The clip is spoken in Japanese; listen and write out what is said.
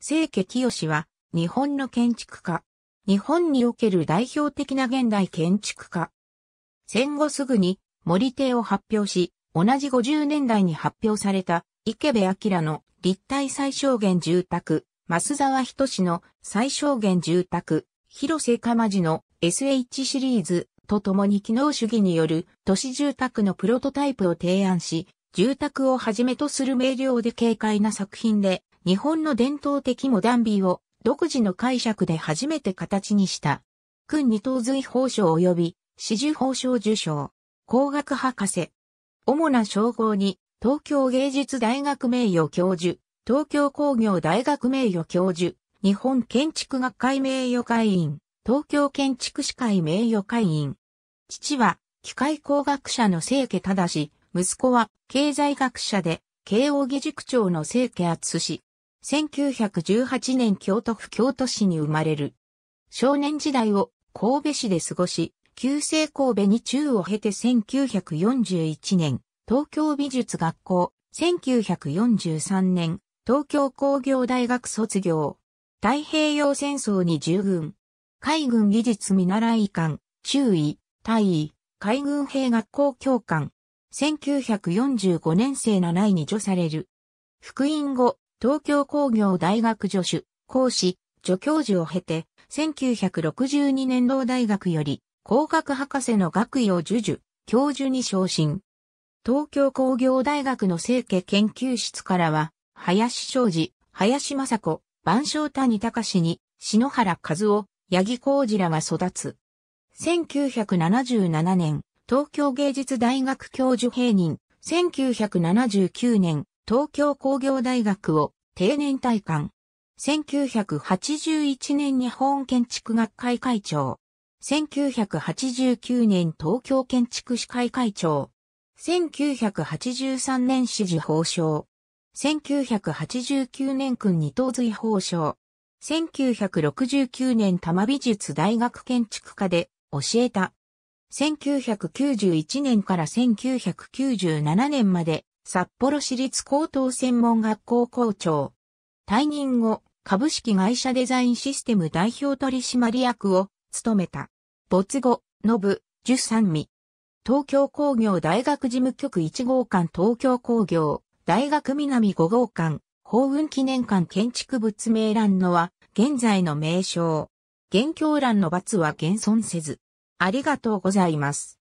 清家清は、日本の建築家。日本における代表的な現代建築家。戦後すぐに森邸を発表し、同じ50年代に発表された池部明の立体最小限住宅、増沢仁の最小限住宅、広瀬かまじの SH シリーズと共に機能主義による都市住宅のプロトタイプを提案し、住宅をはじめとする明瞭で軽快な作品で日本の伝統的モダン美を独自の解釈で初めて形にした。君二等随法賞及び四十法賞受賞。工学博士。主な称号に、東京芸術大学名誉教授、東京工業大学名誉教授、日本建築学会名誉会員、東京建築士会名誉会員。父は、機械工学者の清家し、息子は、経済学者で、慶応義塾長の清家敦氏。1918年京都府京都市に生まれる。少年時代を神戸市で過ごし、旧制神戸に中を経て1941年、東京美術学校、1943年、東京工業大学卒業。太平洋戦争に従軍。海軍技術見習い官、中尉、大尉、海軍兵学校教官。1945年生7位に助される。復員後、東京工業大学助手、講師、助教授を経て、1962年同大学より工学博士の学位を授受、教授に昇進。東京工業大学の生家研究室からは、林昌司、林正子、万象谷隆に、篠原和夫、八木浩二らが育つ。1977年、東京芸術大学教授併任、1979年、東京工業大学を定年退官。1981年日本建築学会会長。1989年東京建築士会会長。1983年支持法相。1989年君二等随法相。1969年多摩美術大学建築科で教えた。1991年から1997年まで札幌市立高等専門学校校長。退任後、株式会社デザインシステム代表取締役を務めた。没後、信、十三味。東京工業大学事務局1号館東京工業、大学南5号館、法運記念館建築物名欄のは、現在の名称。現況欄の罰は現存せず。ありがとうございます。